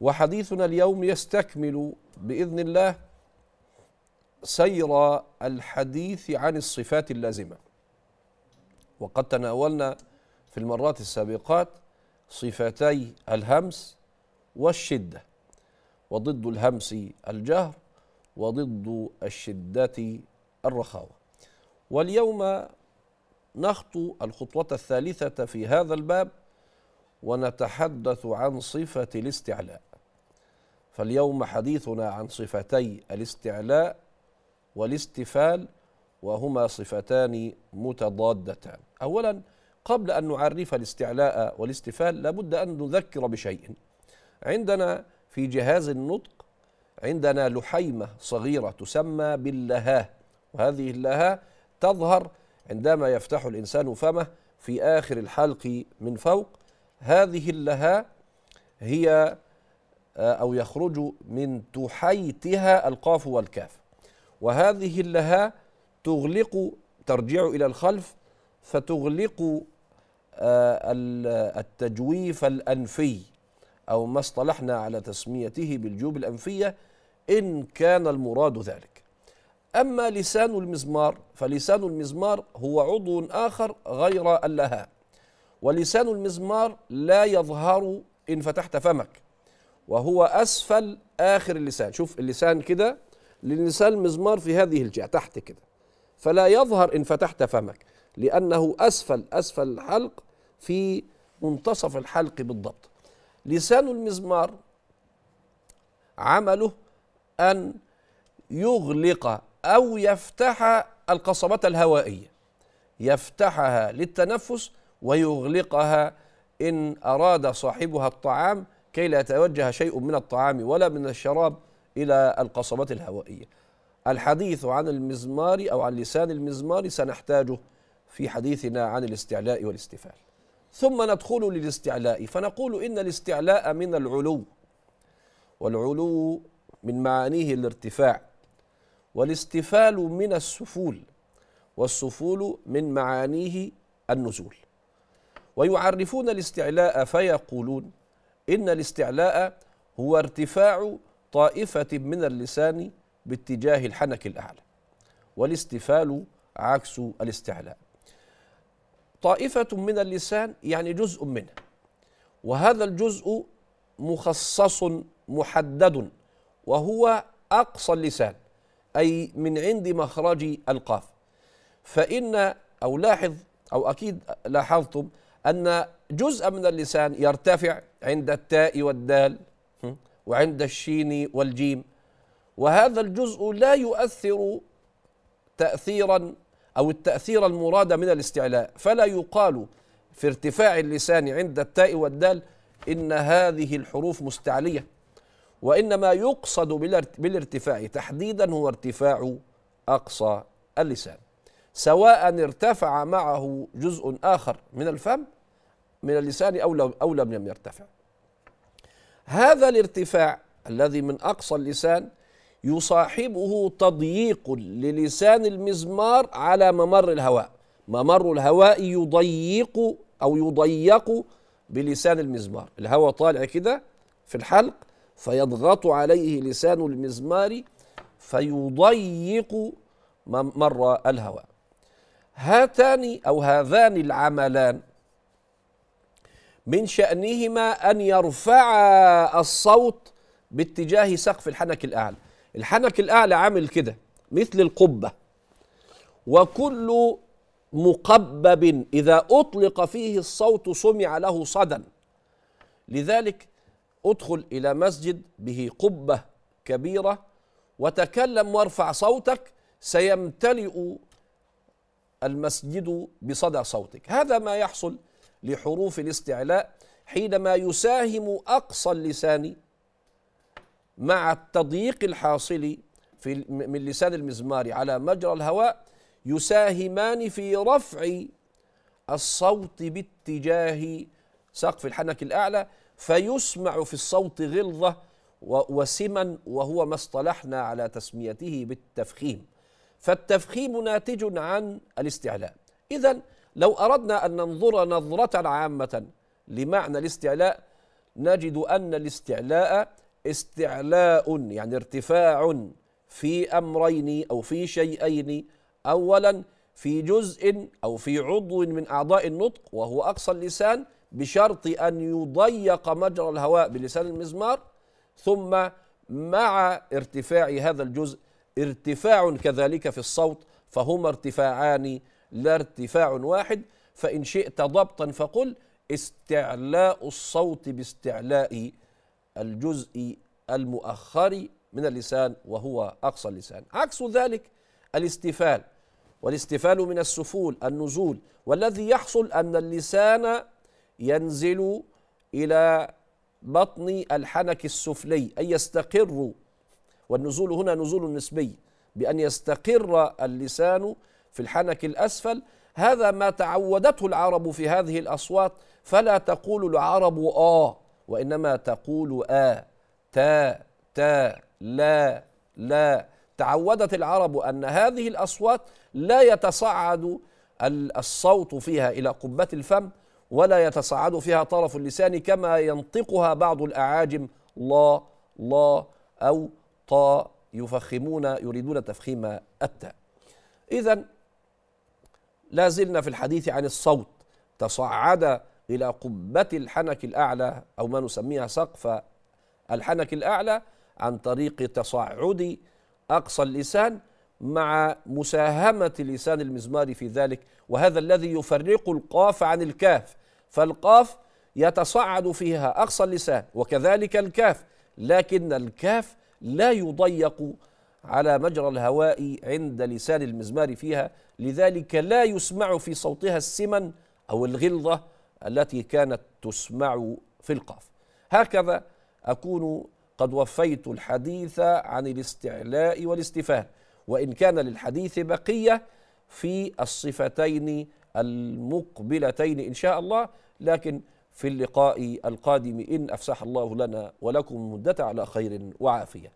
وحديثنا اليوم يستكمل باذن الله سير الحديث عن الصفات اللازمه وقد تناولنا في المرات السابقات صفتي الهمس والشده وضد الهمس الجهر وضد الشده الرخاوه واليوم نخطو الخطوه الثالثه في هذا الباب ونتحدث عن صفه الاستعلاء فاليوم حديثنا عن صفتي الاستعلاء والاستفال وهما صفتان متضادتان اولا قبل ان نعرف الاستعلاء والاستفال لابد ان نذكر بشيء عندنا في جهاز النطق عندنا لحيمه صغيره تسمى باللهاه وهذه اللهاه تظهر عندما يفتح الانسان فمه في اخر الحلق من فوق هذه اللهاه هي أو يخرج من تحيتها القاف والكاف وهذه اللها تغلق ترجع إلى الخلف فتغلق آه، التجويف الأنفي أو ما اصطلحنا على تسميته بالجيوب الأنفية إن كان المراد ذلك أما لسان المزمار فلسان المزمار هو عضو آخر غير اللها ولسان المزمار لا يظهر إن فتحت فمك وهو أسفل آخر اللسان شوف اللسان كده للسان مزمار في هذه الجهة تحت كده فلا يظهر إن فتحت فمك لأنه أسفل أسفل الحلق في منتصف الحلق بالضبط لسان المزمار عمله أن يغلق أو يفتح القصبة الهوائية يفتحها للتنفس ويغلقها إن أراد صاحبها الطعام كي لا يتوجه شيء من الطعام ولا من الشراب إلى القصبات الهوائية الحديث عن المزمار أو عن لسان المزمار سنحتاجه في حديثنا عن الاستعلاء والاستفال ثم ندخل للاستعلاء فنقول إن الاستعلاء من العلو والعلو من معانيه الارتفاع والاستفال من السفول والسفول من معانيه النزول ويعرفون الاستعلاء فيقولون إن الاستعلاء هو ارتفاع طائفة من اللسان باتجاه الحنك الأعلى والاستفال عكس الاستعلاء طائفة من اللسان يعني جزء منه وهذا الجزء مخصص محدد وهو أقصى اللسان أي من عند مخرج القاف فإن أو لاحظ أو أكيد لاحظتم أن جزء من اللسان يرتفع عند التاء والدال وعند الشين والجيم وهذا الجزء لا يؤثر تأثيرا أو التأثير المراد من الاستعلاء فلا يقال في ارتفاع اللسان عند التاء والدال إن هذه الحروف مستعلية وإنما يقصد بالارتفاع تحديدا هو ارتفاع أقصى اللسان سواء ارتفع معه جزء آخر من الفم من اللسان أو لم, أو لم يرتفع هذا الارتفاع الذي من أقصى اللسان يصاحبه تضييق للسان المزمار على ممر الهواء ممر الهواء يضيق أو يضيق بلسان المزمار الهواء طالع كده في الحلق فيضغط عليه لسان المزمار فيضيق ممر الهواء هاتان أو هذان العملان من شأنهما أن يرفعا الصوت باتجاه سقف الحنك الأعلى الحنك الأعلى عامل كده مثل القبة وكل مقبب إذا أطلق فيه الصوت سمع له صدى لذلك ادخل إلى مسجد به قبة كبيرة وتكلم وارفع صوتك سيمتلئ المسجد بصدى صوتك هذا ما يحصل لحروف الاستعلاء حينما يساهم أقصى اللسان مع التضييق الحاصل في من لسان المزمار على مجرى الهواء يساهمان في رفع الصوت باتجاه سقف الحنك الأعلى فيسمع في الصوت غلظة وسما وهو ما اصطلحنا على تسميته بالتفخيم فالتفخيم ناتج عن الاستعلاء إذا لو أردنا أن ننظر نظرة عامة لمعنى الاستعلاء نجد أن الاستعلاء استعلاء يعني ارتفاع في أمرين أو في شيئين أولا في جزء أو في عضو من أعضاء النطق وهو أقصى اللسان بشرط أن يضيق مجرى الهواء بلسان المزمار ثم مع ارتفاع هذا الجزء ارتفاع كذلك في الصوت فهما ارتفاعان لا ارتفاع واحد فإن شئت ضبطا فقل استعلاء الصوت باستعلاء الجزء المؤخر من اللسان وهو أقصى اللسان عكس ذلك الاستفال والاستفال من السفول النزول والذي يحصل أن اللسان ينزل إلى بطن الحنك السفلي أي يستقر والنزول هنا نزول نسبي بأن يستقر اللسان في الحنك الأسفل هذا ما تعودته العرب في هذه الأصوات فلا تقول العرب آه وإنما تقول آ تا تا لا لا تعودت العرب أن هذه الأصوات لا يتصعد الصوت فيها إلى قبة الفم ولا يتصعد فيها طرف اللسان كما ينطقها بعض الأعاجم لا لا أو طا يفخمون يريدون تفخيم التاء إذا لا زلنا في الحديث عن الصوت تصعد إلى قبة الحنك الأعلى أو ما نسميها سقف الحنك الأعلى عن طريق تصعد أقصى اللسان مع مساهمة لسان المزمار في ذلك وهذا الذي يفرق القاف عن الكاف فالقاف يتصعد فيها أقصى اللسان وكذلك الكاف لكن الكاف لا يضيق على مجرى الهواء عند لسان المزمار فيها لذلك لا يسمع في صوتها السمن أو الغلظة التي كانت تسمع في القاف هكذا أكون قد وفيت الحديث عن الاستعلاء والاستفهام وإن كان للحديث بقية في الصفتين المقبلتين إن شاء الله لكن في اللقاء القادم إن أفسح الله لنا ولكم مدة على خير وعافية